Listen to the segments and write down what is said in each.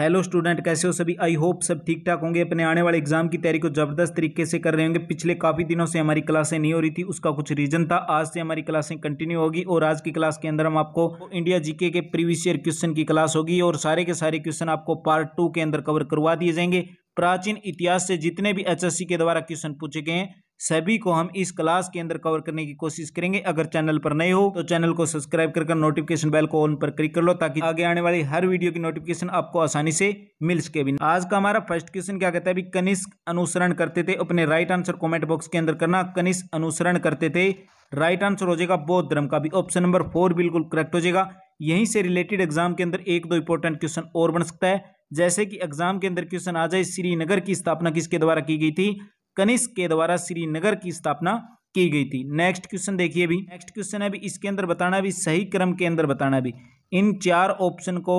hello student कैसे हो सभी आई होप सब ठीक ठाक होंगे अपने आने वाले एग्जाम की तैयारी को ज़बरदस्त तरीके से कर रहे होंगे पिछले काफ़ी दिनों से हमारी क्लासें नहीं हो रही थी उसका कुछ रीज़न था आज से हमारी क्लासें कंटिन्यू होगी और आज की क्लास के अंदर हम आपको इंडिया जीके के प्रीवियस ईयर क्वेश्चन की क्लास होगी और सारे के सारे क्वेश्चन आपको पार्ट टू के अंदर कवर करवा दिए जाएंगे प्राचीन इतिहास से जितने भी एच के द्वारा क्वेश्चन पूछे गए हैं सभी को हम इस क्लास के अंदर कवर करने की कोशिश करेंगे अगर चैनल पर नए हो तो चैनल को सब्सक्राइब कर नोटिफिकेशन बेल को ऑन पर क्लिक कर लो ताकि आगे आने वाली हर वीडियो की नोटिफिकेशन आपको आसानी से मिल सके भी आज का हमारा फर्स्ट क्वेश्चन क्या कहता है कनिष्क अनुसरण करते थे अपने राइट आंसर कॉमेंट बॉक्स के अंदर करना कनिष्क अनुसरण करते थे राइट आंसर हो जाएगा बौद्ध धर्म का भी ऑप्शन नंबर फोर बिल्कुल करेक्ट हो जाएगा यहीं से रिलेटेड एग्जाम के अंदर एक दो इंपॉर्टेंट क्वेश्चन और बन सकता है जैसे कि एग्जाम के अंदर क्वेश्चन आ जाए श्रीनगर की स्थापना किसके द्वारा की गई थी कनिष्क के द्वारा श्रीनगर की स्थापना की गई थी नेक्स्ट क्वेश्चन देखिए भी नेक्स्ट क्वेश्चन है भी इसके अंदर बताना भी सही क्रम के अंदर बताना भी इन चार ऑप्शन को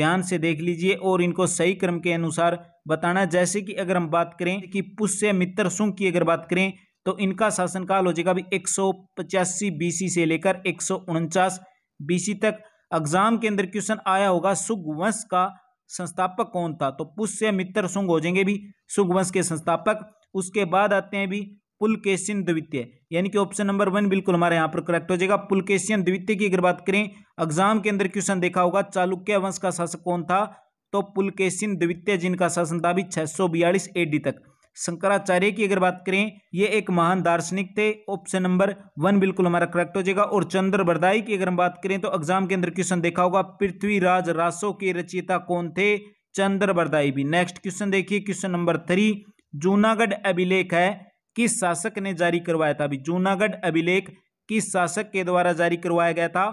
ध्यान से देख लीजिए और इनको सही क्रम के अनुसार बताना जैसे कि अगर हम बात करें कि पुष्य मित्र सुंग की अगर बात करें तो इनका शासनकाल हो जाएगा भी एक सौ बीसी से लेकर एक सौ बीसी तक एग्जाम के अंदर क्वेश्चन आया होगा सुगवंश का संस्थापक कौन था तो पुष्य मित्र सुंग हो जाएंगे भी सुगवंश के संस्थापक उसके बाद आते हैं अभी पुलकेशियन द्वितीय यानी कि ऑप्शन नंबर वन बिल्कुल हमारे यहाँ पर करेक्ट हो जाएगा पुलकेशियन द्वितीय की अगर बात करें एग्जाम के अंदर क्वेश्चन देखा होगा चालुक्य वंश का शासक कौन था तो पुलकेशियन द्वितीय जिनका शासन था अभी छह सौ बयालीस एडी तक शंकराचार्य की अगर बात करें ये एक महान दार्शनिक थे ऑप्शन नंबर वन बिल्कुल हमारा करेक्ट हो जाएगा और चंद्र बरदाई की अगर हम बात करें तो एग्जाम के अंदर क्वेश्चन देखा होगा पृथ्वीराज रासो के रचयिता कौन थे चंद्र बरदाई भी नेक्स्ट क्वेश्चन देखिए क्वेश्चन नंबर थ्री जूनागढ़ अभिलेख है किस शासक ने जारी करवाया था अभी जूनागढ़ अभिलेख किस शासक के द्वारा जारी करवाया गया था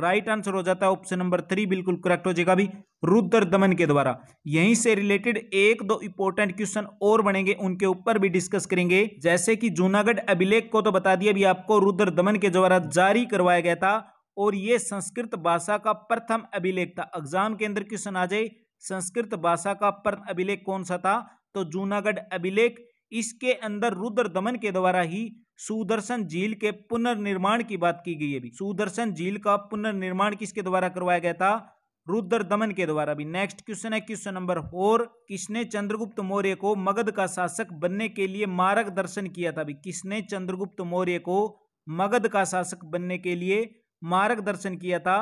राइट आंसर हो जाता है ऑप्शन नंबर थ्री बिल्कुल करेक्ट हो जाएगा भी रुद्र दमन के द्वारा यहीं से रिलेटेड एक दो इंपॉर्टेंट क्वेश्चन और बनेंगे उनके ऊपर भी डिस्कस करेंगे जैसे कि जूनागढ़ अभिलेख को तो बता दिया अभी आपको रुद्र दमन के द्वारा जारी करवाया गया था और ये संस्कृत भाषा का प्रथम अभिलेख था एग्जाम के अंदर क्वेश्चन आ जाए संस्कृत भाषा का प्रथम अभिलेख कौन सा था तो जूनागढ़ अभिलेख इसके अंदर रुद्र दमन के द्वारा ही सुदर्शन झील के पुनर्निर्माण की बात की गई है सुदर्शन झील का पुनर्निर्माण किसके द्वारा करवाया गया था रुद्र दमन के द्वारा भी नेक्स्ट क्वेश्चन है क्वेश्चन नंबर फोर किसने चंद्रगुप्त मौर्य को मगध का शासक बनने के लिए मार्गदर्शन किया था भी किसने चंद्रगुप्त मौर्य को मगध का शासक बनने के लिए मार्गदर्शन किया था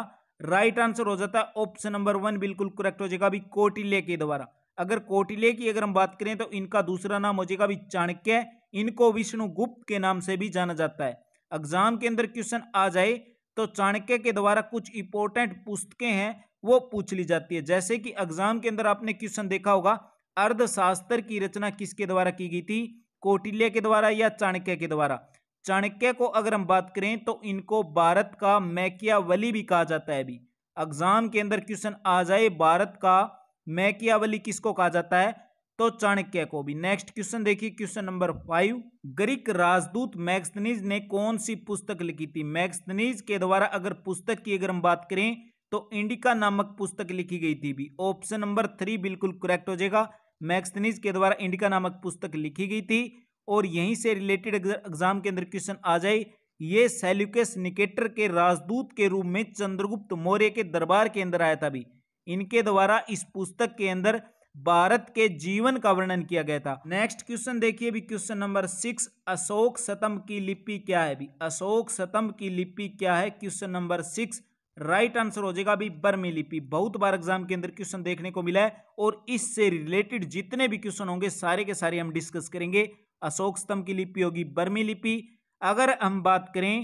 राइट आंसर हो जाता है ऑप्शन नंबर वन बिल्कुल करेक्ट हो जाएगा अभी कोटिले के द्वारा अगर कोटिले की अगर हम बात करें तो इनका दूसरा नाम हो जाएगा भी चाणक्य इनको विष्णुगुप्त के नाम से भी जाना जाता है एग्जाम के अंदर क्वेश्चन आ जाए तो चाणक्य के द्वारा कुछ इंपॉर्टेंट पुस्तकें हैं वो पूछ ली जाती है जैसे कि एग्जाम के अंदर आपने क्वेश्चन देखा होगा अर्धशास्त्र की रचना किसके द्वारा की गई थी कोटिल्य के द्वारा या चाणक्य के द्वारा चाणक्य को अगर हम बात करें तो इनको भारत का मैकियावली भी कहा जाता है अभी एग्जाम के अंदर क्वेश्चन आ जाए भारत का मैकियावली किसको कहा जाता है तो चाणक्य को भी नेक्स्ट क्वेश्चन देखिए क्वेश्चन नंबर फाइव ग्रीक राजदूत मैक्सनीज ने कौन सी पुस्तक लिखी थी मैक्सनीज के द्वारा अगर पुस्तक की अगर हम बात करें तो इंडिका नामक पुस्तक लिखी गई थी भी ऑप्शन नंबर थ्री बिल्कुल करेक्ट हो जाएगा मैक्सनीज के द्वारा इंडिका नामक पुस्तक लिखी गई थी और यहीं से रिलेटेड एग्जाम के अंदर क्वेश्चन आ जाए ये सेल्युकस निकेटर के राजदूत के रूप में चंद्रगुप्त मौर्य के दरबार के अंदर आया था भी इनके द्वारा इस पुस्तक के अंदर भारत के जीवन का वर्णन किया गया था नेक्स्ट क्वेश्चन देखिए भी क्वेश्चन नंबर सिक्स अशोक शतम की लिपि क्या है भी अशोक शतम की लिपि क्या है question number six right answer हो जाएगा अभी बर्मी लिपि बहुत बार एग्जाम के अंदर क्वेश्चन देखने को मिला है और इससे रिलेटेड जितने भी क्वेश्चन होंगे सारे के सारे हम डिस्कस करेंगे अशोक स्तंभ की लिपि होगी बर्मी लिपि अगर हम बात करें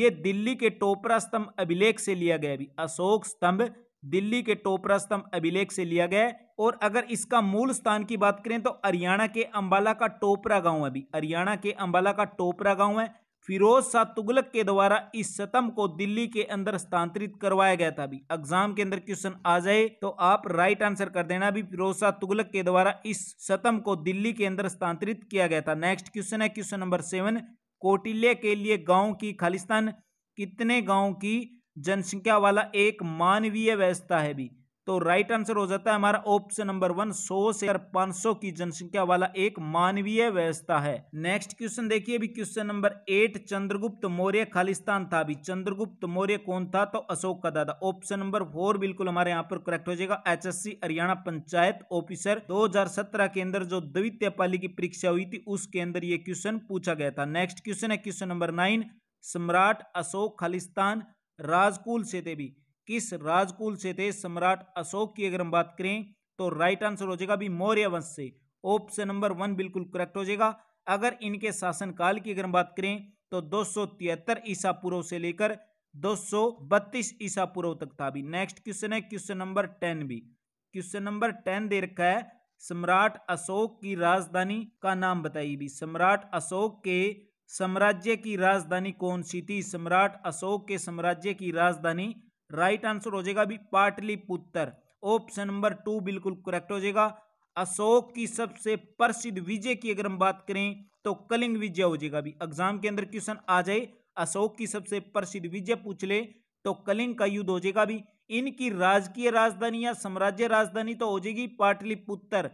ये दिल्ली के टोपरा स्तंभ अभिलेख से लिया गया अभी अशोक स्तंभ दिल्ली के टोपरा स्तंभ अभिलेख से लिया गया है और अगर इसका मूल स्थान की बात करें तो हरियाणा के अंबाला का टोपरा गांव अभी हरियाणा के अंबाला का टोपरा गांव है फिरोज शाह तुगलक के द्वारा इस सतम को दिल्ली के अंदर स्थानांतरित करवाया गया था अभी एग्जाम के अंदर क्वेश्चन आ जाए तो आप राइट आंसर कर देना भी फिरोज शाह तुगलक के द्वारा इस सतम को दिल्ली के अंदर स्थानांतरित किया गया था नेक्स्ट क्वेश्चन है क्वेश्चन नंबर सेवन कोटिल्य के लिए गांव की खालिस्तान कितने गांव की जनसंख्या वाला एक मानवीय व्यवस्था है भी तो राइट आंसर हो जाता है हमारा ऑप्शन नंबर वन सौ से पांच सौ की जनसंख्या वाला एक मानवीय व्यवस्था है नेक्स्ट क्वेश्चन देखिए अभी question number eight Chandragupta Maurya खालिस्तान था अभी चंद्रगुप्त मौर्य कौन था तो अशोक का दादा ऑप्शन नंबर फोर बिल्कुल हमारे यहाँ पर करेक्ट हो जाएगा सी हरियाणा पंचायत ऑफिसर सत्रह के अंदर जो द्वितीय पाली की परीक्षा हुई थी उसके अंदर ये क्वेश्चन पूछा गया था नेक्स्ट क्वेश्चन है क्वेश्चन नंबर नाइन सम्राट अशोक खालिस्तान राजकुल से थे भी किस राजकुल से थे सम्राट अशोक की अगर हम बात करें तो राइट आंसर हो जाएगा भी मौर्य वंश से ऑप्शन नंबर वन बिल्कुल करेक्ट हो जाएगा अगर इनके शासनकाल की अगर हम बात करें तो दो ईसा पूर्व से लेकर दो ईसा पूर्व तक था भी नेक्स्ट क्वेश्चन है क्वेश्चन नंबर टेन भी क्वेश्चन नंबर टेन दे रखा है सम्राट अशोक की राजधानी का नाम बताइए भी सम्राट अशोक के साम्राज्य की राजधानी कौन सी थी सम्राट अशोक के साम्राज्य की राजधानी राइट आंसर हो जाएगा अभी पाटलिपुत्र ऑप्शन नंबर टू बिल्कुल करेक्ट हो जाएगा अशोक की सबसे प्रसिद्ध विजय की अगर हम बात करें तो कलिंग विजय हो जाएगा अभी एग्जाम के अंदर क्वेश्चन आ जाए अशोक की सबसे प्रसिद्ध विजय पूछ ले तो कलिंग का युद्ध हो जाएगा अभी इनकी राजकीय राजधानी या साम्राज्य राजधानी तो हो जाएगी पाटलिपुत्र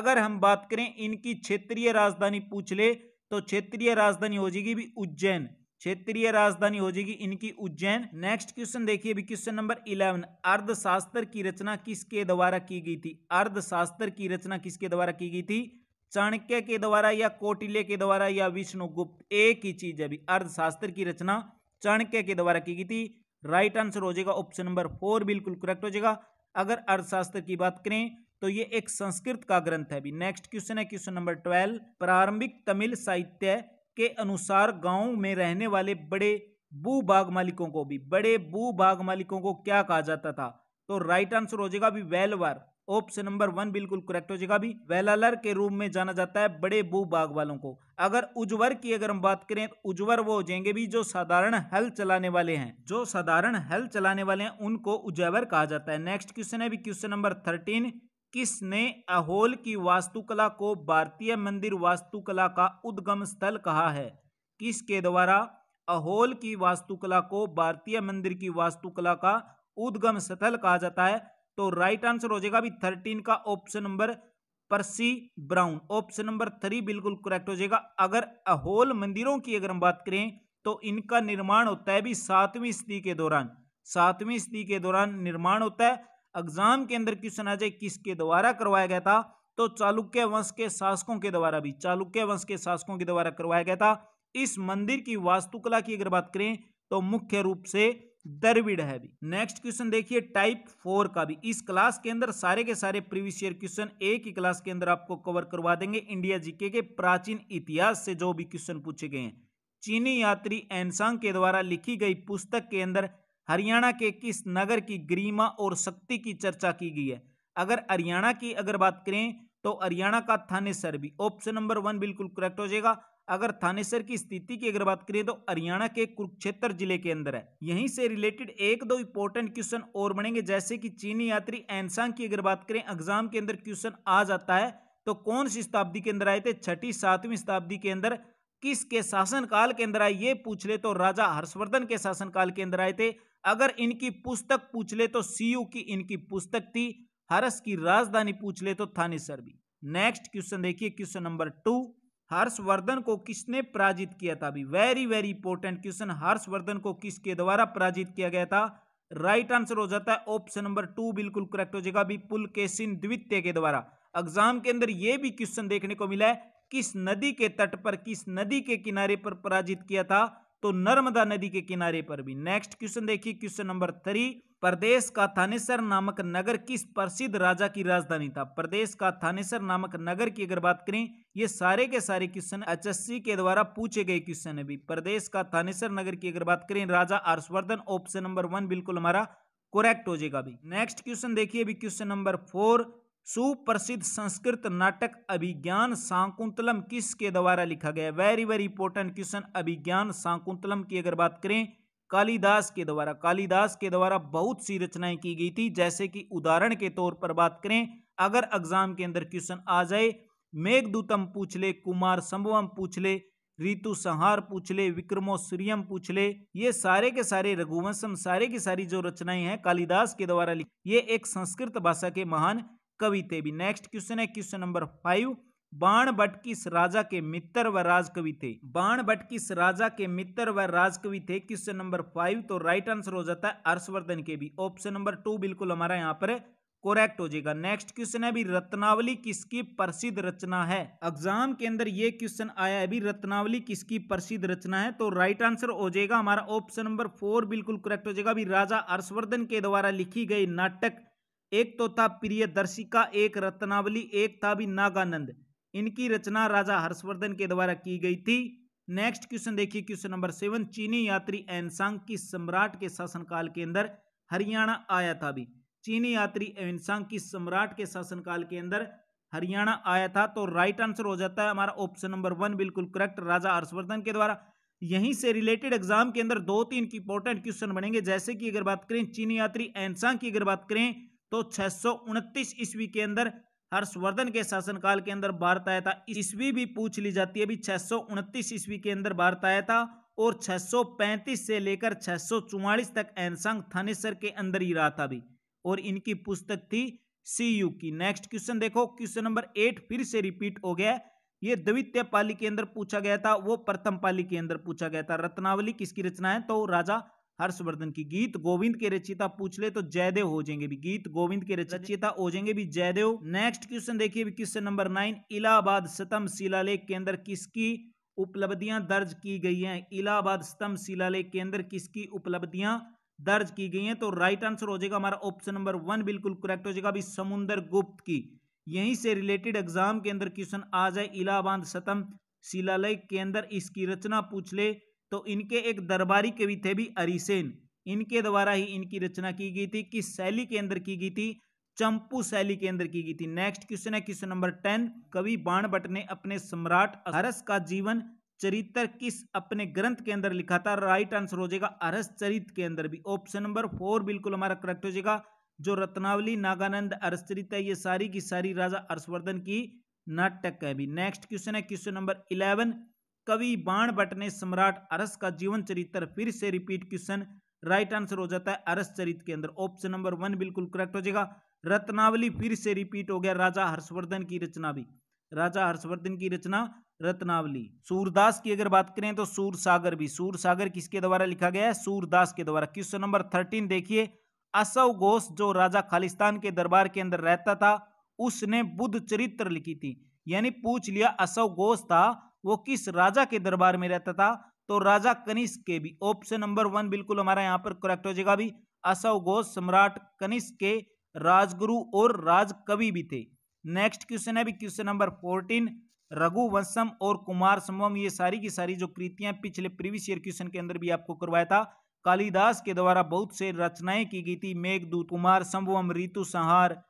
अगर हम बात करें इनकी क्षेत्रीय राजधानी पूछ ले तो क्षेत्रीय राजधानी हो जाएगी भी उज्जैन क्षेत्रीय राजधानी हो जाएगी इनकी उज्जैन नेक्स्ट क्वेश्चन देखिए अभी क्वेश्चन नंबर इलेवन अर्धशास्त्र की रचना किसके द्वारा की गई थी अर्धशास्त्र की रचना किसके द्वारा की गई थी चाणक्य के द्वारा या कोटिल्य के द्वारा या विष्णुगुप्त एक ही चीज है अभी अर्धशास्त्र की रचना चाणक्य के द्वारा की गई थी राइट आंसर हो जाएगा ऑप्शन नंबर फोर बिल्कुल करेक्ट हो जाएगा अगर अर्थशास्त्र की बात करें तो ये एक संस्कृत का ग्रंथ है भी नेक्स्ट क्वेश्चन है क्वेश्चन नंबर ट्वेल्व प्रारंभिक तमिल साहित्य के अनुसार गांव में रहने वाले बड़े भू भाग मालिकों को भी बड़े भू भाग मालिकों को क्या कहा जाता था तो राइट आंसर हो जाएगा भी वेलवर ऑप्शन नंबर वन बिल्कुल करेक्ट हो जाएगा भी वेलालर के रूप में जाना जाता है बड़े भू भाग वालों को अगर उज्वर की अगर हम बात करें तो उज्वर वो हो जाएंगे भी जो साधारण हल चलाने वाले हैं जो साधारण हल चलाने वाले हैं उनको उज्वर कहा जाता है नेक्स्ट क्वेश्चन है भी क्वेश्चन नंबर थर्टीन किसने अहोल की वास्तुकला को भारतीय मंदिर वास्तुकला का उद्गम स्थल कहा है किसके द्वारा अहोल की वास्तुकला को भारतीय मंदिर की वास्तुकला का उद्गम स्थल कहा जाता है तो राइट आंसर हो जाएगा अभी थर्टीन का option number Percy Brown option number three बिल्कुल करेक्ट हो जाएगा अगर अहोल मंदिरों की अगर हम बात करें तो इनका निर्माण होता है भी सातवीं सदी के दौरान सातवीं सदी के दौरान निर्माण होता है एग्जाम के अंदर क्वेश्चन आ जाए किसके द्वारा करवाया गया था तो चालुक्य वंश के शासकों के द्वारा भी चालुक्य वंश के शासकों के द्वारा करवाया गया था इस मंदिर की वास्तुकला की अगर बात करें तो मुख्य रूप से दरविड है भी नेक्स्ट क्वेश्चन देखिए टाइप फोर का भी इस क्लास के अंदर सारे के सारे प्रीवियस ईयर क्वेश्चन एक ही क्लास के अंदर आपको कवर करवा देंगे इंडिया जीके के प्राचीन इतिहास से जो भी क्वेश्चन पूछे गए हैं चीनी यात्री एनसांग के द्वारा लिखी गई पुस्तक के अंदर हरियाणा के किस नगर की गरिमा और शक्ति की चर्चा की गई है अगर हरियाणा की अगर बात करें तो हरियाणा का थानेसर भी ऑप्शन नंबर वन बिल्कुल करेक्ट हो जाएगा अगर थानेसर की स्थिति की अगर बात करें तो हरियाणा के कुरुक्षेत्र जिले के अंदर है यहीं से रिलेटेड एक दो इंपॉर्टेंट क्वेश्चन और बनेंगे जैसे कि चीनी यात्री एनसांग की अगर बात करें एग्जाम के अंदर क्वेश्चन आ जाता है तो कौन सी शताब्दी के अंदर आए थे छठी सातवीं शताब्दी के अंदर किसके शासनकाल के अंदर आए ये पूछ ले तो राजा हर्षवर्धन के शासनकाल के अंदर आए थे अगर इनकी पुस्तक पूछ ले तो सीयू की इनकी पुस्तक थी हर्ष की राजधानी पूछ ले तो थानी सर भी नेक्स्ट क्वेश्चन देखिए क्वेश्चन नंबर टू हर्षवर्धन को किसने पराजित किया था अभी very very important question Harshavardhan को किसके द्वारा पराजित किया गया था राइट right आंसर हो जाता है ऑप्शन नंबर टू बिल्कुल करेक्ट हो जाएगा अभी पुल के द्वितीय के द्वारा एग्जाम के अंदर यह भी क्वेश्चन देखने को मिला है किस नदी के तट पर किस नदी के किनारे पर पराजित किया था तो नर्मदा नदी के किनारे पर भी नेक्स्ट क्वेश्चन देखिए क्वेश्चन नंबर थ्री प्रदेश का थानेसर नामक नगर किस प्रसिद्ध राजा की राजधानी था प्रदेश का थानेसर नामक नगर की अगर बात करें ये सारे के सारे क्वेश्चन एच के द्वारा पूछे गए क्वेश्चन है भी प्रदेश का थानेसर नगर की अगर बात करें राजा हर्षवर्धन ऑप्शन नंबर वन बिल्कुल हमारा करेक्ट हो जाएगा भी नेक्स्ट क्वेश्चन देखिए अभी क्वेश्चन नंबर फोर सुप्रसिद्ध संस्कृत नाटक अभिज्ञान सांकुंतलम किसके द्वारा लिखा गया very very important question Abhijnana Shakuntalam की अगर बात करें कालिदास के द्वारा कालिदास के द्वारा बहुत सी रचनाएं की गई थी जैसे कि उदाहरण के तौर पर बात करें अगर एग्जाम के अंदर क्वेश्चन आ जाए मेघदूतम पूछ ले कुमार संभवम पूछ ले ऋतु संहार पूछ ले विक्रमोश्रियम पूछ ले ये सारे के सारे रघुवंशम सारे की सारी जो रचनाएं हैं कालिदास के द्वारा लिखी ये एक संस्कृत भाषा के महान थे भी नेक्स्ट क्वेश्चन है क्वेश्चन नंबर फाइव बाण किस राजा के मित्र व राजकवि थे बाण किस राजा के मित्र व राजकवि थे क्वेश्चन नंबर फाइव तो राइट आंसर हो जाता है हर्षवर्धन के भी ऑप्शन नंबर टू बिल्कुल हमारा यहाँ पर करेक्ट हो जाएगा नेक्स्ट क्वेश्चन है भी रत्नावली किसकी प्रसिद्ध रचना है एग्जाम के अंदर ये क्वेश्चन आया है भी रत्नावली किसकी प्रसिद्ध रचना है तो राइट आंसर हो जाएगा हमारा ऑप्शन नंबर फोर बिल्कुल करेक्ट हो जाएगा भी राजा हर्षवर्धन के द्वारा लिखी गई नाटक एक तो था प्रियदर्शिका एक रत्नावली एक था भी नागानंद इनकी रचना राजा हर्षवर्धन के द्वारा की गई थी नेक्स्ट क्वेश्चन देखिए क्वेश्चन नंबर सेवन चीनी यात्री एनसांग की सम्राट के शासनकाल के अंदर हरियाणा आया था भी चीनी यात्री एनसांग की सम्राट के शासनकाल के अंदर हरियाणा आया था तो राइट आंसर हो जाता है हमारा ऑप्शन नंबर वन बिल्कुल करेक्ट राजा हर्षवर्धन के द्वारा यहीं से रिलेटेड एग्जाम के अंदर दो तीन इंपॉर्टेंट क्वेश्चन बनेंगे जैसे कि अगर बात करें चीनी यात्री एनसांग की अगर बात करें तो छह ईस्वी के अंदर हर्षवर्धन के शासनकाल के अंदर भारत आया था ईस्वी भी पूछ ली जाती है अभी छह ईस्वी के अंदर भारत आया था और 635 से लेकर 644 तक एनसंग थानेसर के अंदर ही रहा था भी और इनकी पुस्तक थी सी यू की नेक्स्ट क्वेश्चन देखो क्वेश्चन नंबर एट फिर से रिपीट हो गया ये द्वितीय पाली के अंदर पूछा गया था वो प्रथम पाली के अंदर पूछा गया था रत्नावली किसकी रचना है तो राजा हर्षवर्धन की गीत गोविंद के रचिता पूछ ले तो जयदेव हो जाएंगे भी गीत गोविंद के रचिता हो जाएंगे भी जयदेव नेक्स्ट क्वेश्चन देखिए क्वेश्चन नंबर नाइन इलाहाबाद सतम शिलालेख के अंदर किसकी उपलब्धियां दर्ज की गई हैं इलाहाबाद स्तंभ शिलालेख के अंदर किसकी उपलब्धियां दर्ज की गई हैं तो राइट आंसर हो जाएगा हमारा ऑप्शन नंबर वन बिल्कुल करेक्ट हो जाएगा अभी समुन्दर गुप्त की यहीं से रिलेटेड एग्जाम के अंदर क्वेश्चन आ जाए इलाहाबाद सतम शिलालेख के अंदर इसकी रचना पूछ ले तो इनके एक दरबारी कवि थे भी अरिसेन इनके द्वारा ही इनकी रचना की गई थी किस शैली के अंदर की गई थी चंपू शैली के अंदर की गई थी नेक्स्ट क्वेश्चन है क्वेश्चन नंबर टेन कवि बाणभट्ट ने अपने सम्राट अरस का जीवन चरित्र किस अपने ग्रंथ के अंदर लिखा था राइट आंसर हो जाएगा अरस चरित्र के अंदर भी ऑप्शन नंबर फोर बिल्कुल हमारा करेक्ट हो जाएगा जो रत्नावली नागानंद अरसचरित है ये सारी की सारी राजा हर्षवर्धन की नाटक है भी नेक्स्ट क्वेश्चन है क्वेश्चन नंबर इलेवन कवि बाण भट्ट ने सम्राट अरस का जीवन चरित्र फिर से रिपीट क्वेश्चन राइट आंसर हो जाता है अरस चरित्र के अंदर ऑप्शन नंबर वन बिल्कुल करेक्ट हो जाएगा रत्नावली फिर से रिपीट हो गया राजा हर्षवर्धन की रचना भी राजा हर्षवर्धन की रचना रत्नावली सूरदास की अगर बात करें तो सूर सागर भी सूर सागर किसके द्वारा लिखा गया है सूरदास के द्वारा क्वेश्चन नंबर थर्टीन देखिए असव घोष जो राजा खालिस्तान के दरबार के अंदर रहता था उसने बुद्ध चरित्र लिखी थी यानी पूछ लिया असव घोष था वो किस राजा के दरबार में रहता था तो राजा कनिष्क के भी ऑप्शन नंबर वन बिल्कुल हमारा यहाँ पर करेक्ट हो जाएगा भी असव घोष सम्राट कनिष्क के राजगुरु और राजकवि भी थे नेक्स्ट क्वेश्चन है भी क्वेश्चन नंबर फोर्टीन रघुवंशम और कुमार संभम ये सारी की सारी जो कृतियां पिछले प्रीवियस ईयर क्वेश्चन के अंदर भी आपको करवाया था कालिदास के द्वारा बहुत से रचनाएं की गई थी मेघदूत कुमार संभवम ऋतु संहार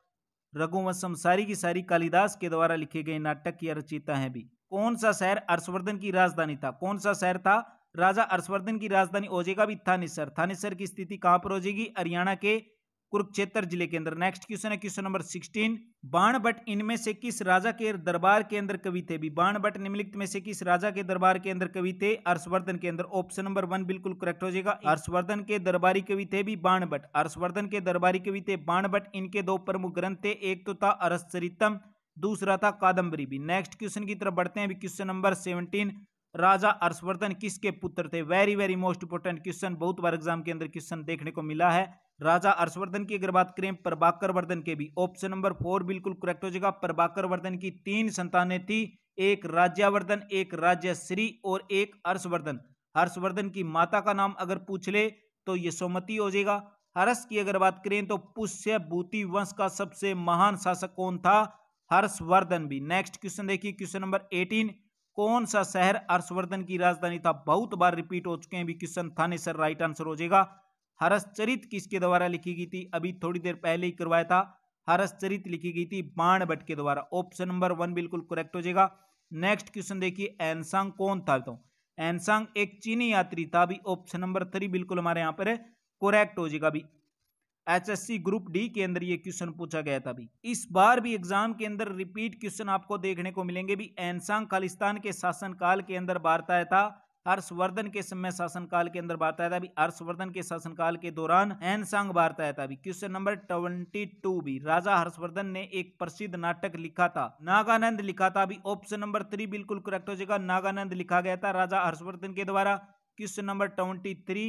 रघुवंशम सारी की सारी कालिदास के द्वारा लिखे गए नाटक या रचिता हैं भी कौन सा शहर हर्षवर्धन की राजधानी था कौन सा शहर था राजा हर्षवर्धन की राजधानी हो जाएगा अभी थानेसर थानेसर की स्थिति कहां पर हो हरियाणा के कुरुक्षेत्र जिले के अंदर नेक्स्ट क्वेश्चन है question number sixteen Bana Bhatta इनमें से किस राजा के दरबार के अंदर कवि थे भी बाण भट्ट निम्नलिखित में से किस राजा के दरबार के अंदर कवि थे हर्षवर्धन के अंदर ऑप्शन नंबर वन बिल्कुल करेक्ट हो जाएगा हर्षवर्धन के दरबारी कवि थे भी बाण भट्ट हर्षवर्धन के दरबारी कवि थे बाण भट्ट इनके दो प्रमुख ग्रंथ थे एक तो था अरस्तरितम दूसरा था कादम्बरी भी नेक्स्ट क्वेश्चन की तरफ बढ़ते हैं क्वेश्चन नंबर सेवनटीन राजा हर्षवर्धन किसके पुत्र थे very very most important question बहुत बार एग्जाम के अंदर क्वेश्चन देखने को मिला है राजा हर्षवर्धन की अगर बात करें प्रभाकर वर्धन के भी ऑप्शन नंबर फोर बिल्कुल करेक्ट हो जाएगा प्रभाकर वर्धन की तीन संतानें थी एक राज्यवर्धन एक राज्यश्री और एक हर्षवर्धन हर्षवर्धन की माता का नाम अगर पूछ ले तो ये सोमति हो जाएगा हर्ष की अगर बात करें तो पुष्य भूति वंश का सबसे महान शासक कौन था हर्षवर्धन भी नेक्स्ट क्वेश्चन देखिए क्वेश्चन नंबर एटीन कौन सा शहर हर्षवर्धन की राजधानी था बहुत बार रिपीट हो चुके हैं भी क्वेश्चन था नहीं सर राइट आंसर हो जाएगा हरसचरित किसके द्वारा लिखी गई थी अभी थोड़ी देर पहले ही करवाया था हरसचरित लिखी गई थी बाण भट्ट के द्वारा ऑप्शन नंबर वन बिल्कुल करेक्ट हो जाएगा नेक्स्ट क्वेश्चन देखिए एनसांग कौन था तो एनसांग एक चीनी यात्री था अभी ऑप्शन नंबर थ्री बिल्कुल हमारे यहाँ पर करेक्ट हो जाएगा अभी एचएससी ग्रुप डी के अंदर ये क्वेश्चन पूछा गया था भी इस बार भी एग्जाम के अंदर रिपीट क्वेश्चन आपको देखने को मिलेंगे भी एनसांग खालिस्तान के शासनकाल के अंदर वार्ता आया था हर्षवर्धन के समय शासनकाल के अंदर वार्ता आया था भी हर्षवर्धन के शासनकाल के दौरान एनसांग वार्ता आया था भी क्वेश्चन नंबर ट्वेंटी टू भी राजा हर्षवर्धन ने एक प्रसिद्ध नाटक लिखा था नागानंद लिखा था अभी ऑप्शन नंबर थ्री बिल्कुल करेक्ट हो जाएगा नागानंद लिखा गया था राजा हर्षवर्धन के द्वारा question number twenty three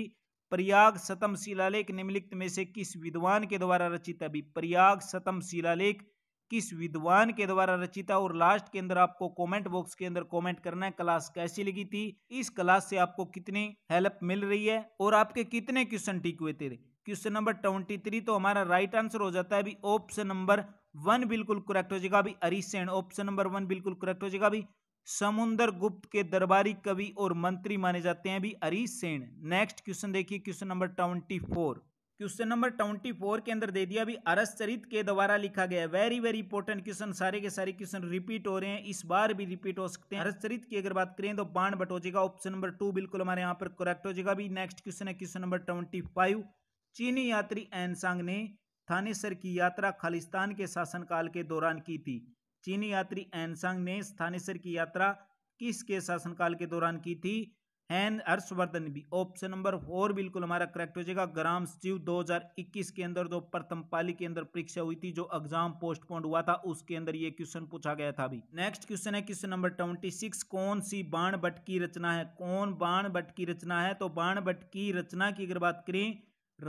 Prayag सतम शिलालेख निम्नलिखित में से किस विद्वान के द्वारा रचित अभी प्रयाग सतम शिलालेख किस विद्वान के द्वारा रचिता और लास्ट के अंदर आपको कमेंट बॉक्स के अंदर कमेंट करना है क्लास कैसी लगी थी इस क्लास से आपको कितनी हेल्प मिल रही है और आपके कितने क्वेश्चन ठीक हुए थे क्वेश्चन नंबर ट्वेंटी थ्री तो हमारा राइट आंसर हो जाता है अभी ऑप्शन नंबर वन बिल्कुल करेक्ट हो जाएगा अभी अरिसेन ऑप्शन नंबर वन बिल्कुल करेक्ट हो जाएगा अभी समुंदर गुप्त के दरबारी कवि और मंत्री माने जाते हैं अभी अरीश सेन नेक्स्ट क्वेश्चन देखिए question number twenty four question number twenty four के अंदर दे दिया अभी चरित के द्वारा लिखा गया वेरी वेरी इंपॉर्टेंट क्वेश्चन सारे के सारे क्वेश्चन रिपीट हो रहे हैं इस बार भी रिपीट हो सकते हैं चरित की अगर बात करें तो बाण बट हो जाएगा ऑप्शन नंबर टू बिल्कुल हमारे यहाँ पर करेक्ट हो जाएगा अभी नेक्स्ट क्वेश्चन है क्वेश्चन नंबर ट्वेंटी फाइव चीनी यात्री एनसांग ने थानेसर की यात्रा खालिस्तान के शासनकाल के दौरान की थी चीनी यात्री एनसंग ने स्थानेश्वर की यात्रा किसके शासनकाल के दौरान की थी हैन हर्षवर्धन भी ऑप्शन नंबर फोर बिल्कुल हमारा करेक्ट हो जाएगा ग्राम सचिव 2021 के अंदर जो प्रथम पाली के अंदर परीक्षा हुई थी जो एग्जाम पोस्टपोन हुआ था उसके अंदर ये क्वेश्चन पूछा गया था अभी नेक्स्ट क्वेश्चन है क्वेश्चन नंबर 26 कौन सी बाण भट्ट की रचना है कौन बाण भट्ट की रचना है तो बाण भट्ट की रचना की अगर बात करें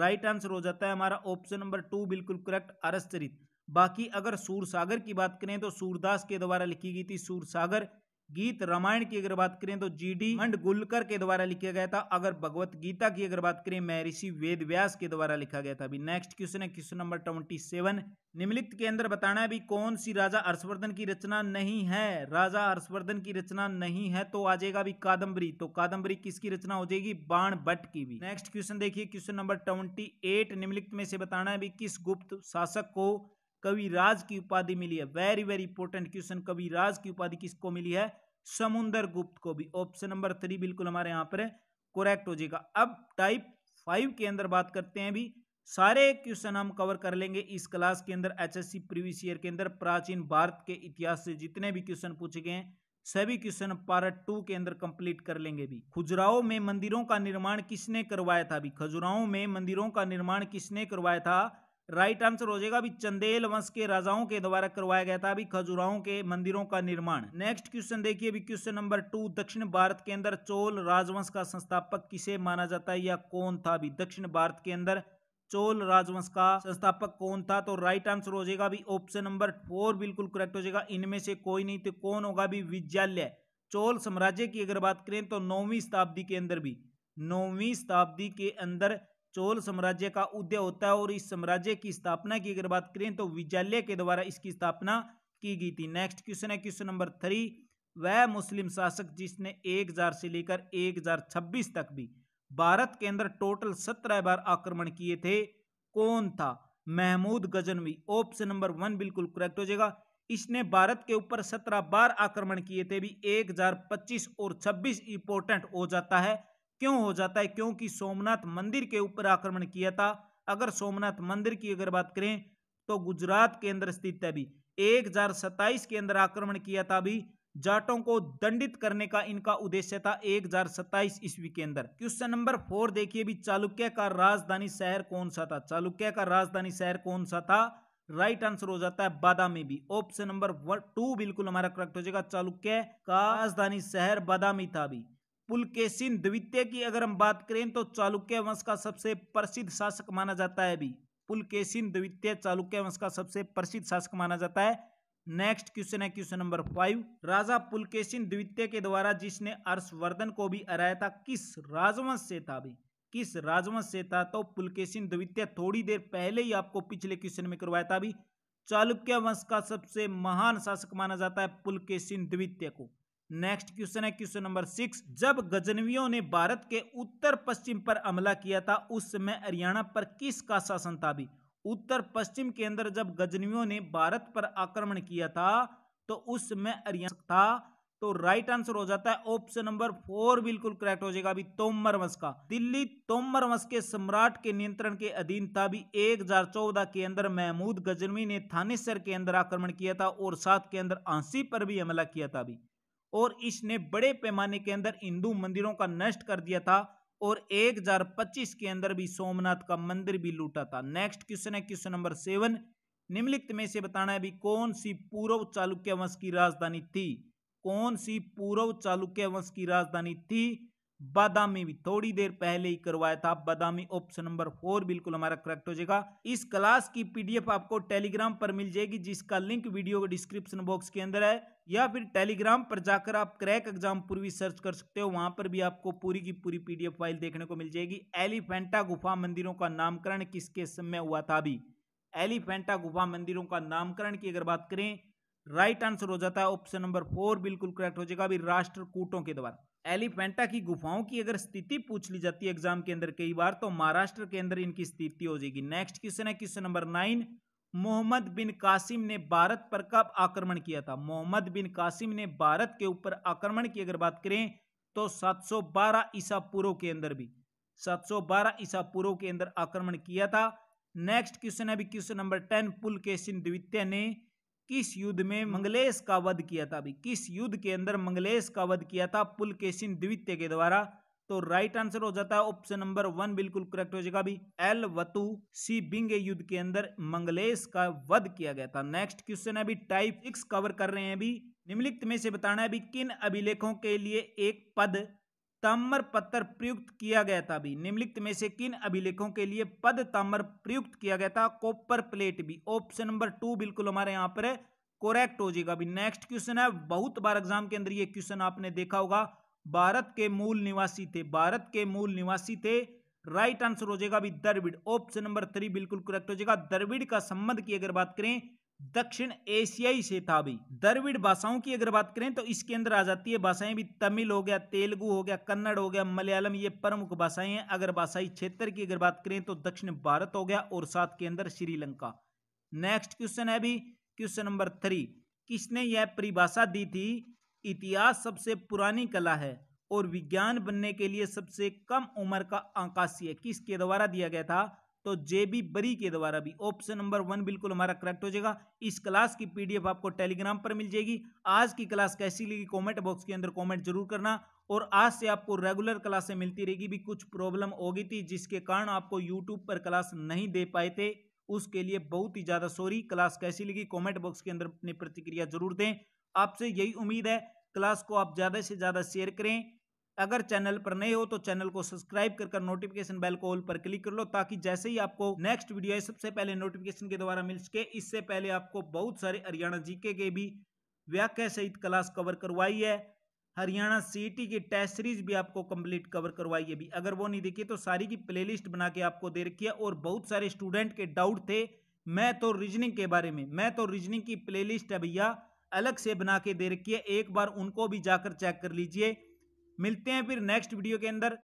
राइट आंसर हो जाता है हमारा ऑप्शन नंबर टू बिल्कुल करेक्ट अरसचरित बाकी अगर सूरसागर की बात करें तो सूरदास के द्वारा लिखी गई थी सूरसागर गीत रामायण की अगर बात करें तो जी डी मंड गुलकर के द्वारा लिखा गया था अगर भगवत गीता की अगर बात करें महर्षि वेद व्यास के द्वारा लिखा गया था अभी नेक्स्ट क्वेश्चन है क्वेश्चन नंबर ट्वेंटी सेवन निम्नलिखित के अंदर बताना है भी कौन सी राजा हर्षवर्धन की रचना नहीं है राजा हर्षवर्धन की रचना नहीं है तो आ जाएगा अभी कादम्बरी तो कादम्बरी किसकी रचना हो जाएगी बाण भट्ट की भी नेक्स्ट क्वेश्चन देखिए क्वेश्चन नंबर ट्वेंटी एट निम्नलिखित में से बताना है भी किस गुप्त शासक को कविराज की उपाधि मिली है वेरी वेरी इंपॉर्टेंट क्वेश्चन कविराज की उपाधि किसको मिली है समुन्दर गुप्त को भी ऑप्शन नंबर थ्री बिल्कुल हमारे यहाँ पर करेक्ट हो जाएगा अब टाइप फाइव के अंदर बात करते हैं अभी सारे क्वेश्चन हम कवर कर लेंगे इस क्लास के अंदर एचएससी प्रीवियस ईयर के अंदर प्राचीन भारत के इतिहास से जितने भी क्वेश्चन पूछे गए हैं सभी क्वेश्चन पार्ट टू के अंदर कंप्लीट कर लेंगे भी खुजराओं में मंदिरों का निर्माण किसने करवाया था अभी खजुराओं में मंदिरों का निर्माण किसने करवाया था राइट आंसर हो जाएगा अभी चंदेल वंश के राजाओं के द्वारा करवाया गया था अभी खजुराहों के मंदिरों का निर्माण नेक्स्ट क्वेश्चन देखिए अभी क्वेश्चन नंबर टू दक्षिण भारत के अंदर चोल राजवंश का संस्थापक किसे माना जाता है या कौन था अभी दक्षिण भारत के अंदर चोल राजवंश का संस्थापक कौन था तो राइट आंसर हो जाएगा अभी ऑप्शन नंबर फोर बिल्कुल करेक्ट हो जाएगा इनमें से कोई नहीं तो कौन होगा अभी विद्यालय चोल साम्राज्य की अगर बात करें तो नौवीं शताब्दी के अंदर भी नौवीं शताब्दी के अंदर चोल साम्राज्य का उदय होता है और इस साम्राज्य की स्थापना की अगर बात करें तो विद्यालय के द्वारा इसकी स्थापना की गई थी नेक्स्ट क्वेश्चन है क्वेश्चन नंबर थ्री वह मुस्लिम शासक जिसने हजार से लेकर छब्बीस तक भी भारत के अंदर टोटल सत्रह बार आक्रमण किए थे कौन था Mahmud Ghaznavi option number one बिल्कुल करेक्ट हो जाएगा इसने भारत के ऊपर सत्रह बार आक्रमण किए थे भी एक हजार पच्चीस और छब्बीस इंपोर्टेंट हो जाता है क्यों हो जाता है क्योंकि सोमनाथ मंदिर के ऊपर आक्रमण किया था अगर सोमनाथ मंदिर की अगर बात करें तो गुजरात के अंदर स्थित है भी एक के अंदर आक्रमण किया था भी जाटों को दंडित करने का इनका उद्देश्य था एक हजार सत्ताईस ईस्वी के अंदर क्वेश्चन नंबर फोर देखिए भी चालुक्य का राजधानी शहर कौन सा था चालुक्य का राजधानी शहर कौन सा था राइट आंसर हो जाता है बादामी भी ऑप्शन नंबर टू बिल्कुल हमारा करेक्ट हो जाएगा चालुक्य का राजधानी शहर बादामी था भी पुलकेशिन द्वितीय की अगर हम बात करें तो चालुक्य वंश का सबसे प्रसिद्ध शासक माना जाता है अभी पुलकेशिन द्वितीय चालुक्य वंश का सबसे प्रसिद्ध शासक माना जाता है नेक्स्ट क्वेश्चन है क्वेश्चन नंबर फाइव राजा पुलकेशिन द्वितीय के द्वारा जिसने हर्षवर्धन को भी हराया था किस राजवंश से था अभी किस राजवंश से था तो पुलकेशिन द्वितीय थोड़ी देर पहले ही आपको पिछले क्वेश्चन में करवाया था अभी चालुक्य वंश का सबसे महान शासक माना जाता है पुलकेशिन द्वितीय को नेक्स्ट क्वेश्चन है क्वेश्चन नंबर सिक्स जब गजनवियों ने भारत के उत्तर पश्चिम पर हमला किया था उस समय हरियाणा पर किसका शासन था भी उत्तर पश्चिम के अंदर जब गजनवियों ने भारत पर आक्रमण किया था तो उस समय हरियाणा था तो राइट आंसर हो जाता है ऑप्शन नंबर फोर बिल्कुल करेक्ट हो जाएगा अभी तोमर वंश का दिल्ली तोमर वंश के सम्राट के नियंत्रण के अधीन था भी 1014 के अंदर महमूद गजनवी ने थानेसर के अंदर आक्रमण किया था और साथ के अंदर आंसी पर भी हमला किया था भी और इसने बड़े पैमाने के अंदर हिंदू मंदिरों का नष्ट कर दिया था और 1025 के अंदर भी सोमनाथ का मंदिर भी लूटा था नेक्स्ट क्वेश्चन है क्वेश्चन नंबर सेवन निम्नलिखित में से बताना है भी कौन सी पूर्व चालुक्य वंश की राजधानी थी कौन सी पूर्व चालुक्य वंश की राजधानी थी बादामी भी थोड़ी देर पहले ही करवाया था बादामी ऑप्शन नंबर फोर बिल्कुल हमारा करेक्ट हो जाएगा इस क्लास की पीडीएफ आपको टेलीग्राम पर मिल जाएगी जिसका लिंक वीडियो डिस्क्रिप्शन बॉक्स के अंदर है या फिर टेलीग्राम पर जाकर आप क्रैक एग्जाम पूर्वी सर्च कर सकते हो वहां पर भी आपको पूरी की पूरी पीडीएफ फाइल देखने को मिल जाएगी एलिफेंटा गुफा मंदिरों का नामकरण किसके समय हुआ था अभी एलिफेंटा गुफा मंदिरों का नामकरण की अगर बात करें राइट आंसर हो जाता है ऑप्शन नंबर फोर बिल्कुल करेक्ट हो जाएगा अभी राष्ट्रकूटों के द्वारा एलिफेंटा की गुफाओं की अगर स्थिति पूछ ली जाती है एग्जाम के अंदर कई बार तो महाराष्ट्र के अंदर इनकी स्थिति हो जाएगी नेक्स्ट क्वेश्चन है question number nine Mohammad bin Qasim ने भारत पर कब आक्रमण किया था मोहम्मद बिन कासिम ने भारत के ऊपर आक्रमण की अगर बात करें तो 712 ईसा पूर्व के अंदर भी 712 ईसा पूर्व के अंदर आक्रमण किया था नेक्स्ट क्वेश्चन है अभी क्वेश्चन नंबर टेन पुल द्वितीय ने किस युद्ध में मंगलेश का वध किया था अभी किस युद्ध के अंदर मंगलेश का वध किया था पुलकेशिन द्वितीय के द्वारा तो राइट आंसर हो जाता है ऑप्शन नंबर वन बिल्कुल करेक्ट हो जाएगा अभी एल वतु सी बिंग युद्ध के अंदर मंगलेश का वध किया गया था नेक्स्ट क्वेश्चन अभी टाइप सिक्स कवर कर रहे हैं अभी निम्नलिखित में से बताना है अभी किन अभिलेखों के लिए एक पद ताम्र पत्र प्रयुक्त किया गया था भी निम्नलिखित में से किन अभिलेखों के लिए पद ताम्र प्रयुक्त किया गया था कॉपर प्लेट भी ऑप्शन नंबर टू बिल्कुल हमारे यहाँ पर करेक्ट हो जाएगा अभी नेक्स्ट क्वेश्चन है बहुत बार एग्जाम के अंदर ये क्वेश्चन आपने देखा होगा भारत के मूल निवासी थे भारत के मूल निवासी थे राइट आंसर हो जाएगा अभी द्रविड़ ऑप्शन नंबर थ्री बिल्कुल करेक्ट हो जाएगा द्रविड़ का संबंध की अगर बात करें दक्षिण एशियाई शेताबी द्रविड़ भाषाओं की अगर बात करें तो इसके अंदर आ जाती है भाषाएं भी तमिल हो गया तेलुगु हो गया कन्नड़ हो गया मलयालम ये प्रमुख भाषाएं हैं अगर भाषाई क्षेत्र की अगर बात करें तो दक्षिण भारत हो गया और साथ के अंदर श्रीलंका नेक्स्ट क्वेश्चन है भी क्वेश्चन नंबर थ्री किसने यह परिभाषा दी थी इतिहास सबसे पुरानी कला है और विज्ञान बनने के लिए सबसे कम उम्र का आकाशीय किसके द्वारा दिया गया था तो जे बी बरी के द्वारा भी ऑप्शन नंबर वन बिल्कुल हमारा करेक्ट हो जाएगा इस क्लास की पीडीएफ आपको टेलीग्राम पर मिल जाएगी आज की क्लास कैसी लगी कमेंट बॉक्स के अंदर कमेंट जरूर करना और आज से आपको रेगुलर क्लासें मिलती रहेगी भी कुछ प्रॉब्लम होगी थी जिसके कारण आपको यूट्यूब पर क्लास नहीं दे पाए थे उसके लिए बहुत ही ज़्यादा सॉरी क्लास कैसी लगी कॉमेंट बॉक्स के अंदर अपनी प्रतिक्रिया जरूर दें आपसे यही उम्मीद है क्लास को आप ज़्यादा से ज़्यादा शेयर करें अगर चैनल पर नए हो तो चैनल को सब्सक्राइब कर नोटिफिकेशन बेल को ऑल पर क्लिक कर लो ताकि जैसे ही आपको नेक्स्ट वीडियो है सबसे पहले नोटिफिकेशन के द्वारा मिल सके इससे पहले आपको बहुत सारे हरियाणा जीके के भी व्याख्या सहित क्लास कवर करवाई है हरियाणा सीटी की टेस्ट सीरीज भी आपको कंप्लीट कवर करवाई है भी अगर वो नहीं देखी तो सारी की प्लेलिस्ट बना के आपको दे रखी है और बहुत सारे स्टूडेंट के डाउट थे मैं तो रीजनिंग के बारे में मैं तो रीजनिंग की प्लेलिस्ट है भैया अलग से बना के दे रखी है एक बार उनको भी जाकर चेक कर लीजिए मिलते हैं फिर नेक्स्ट वीडियो के अंदर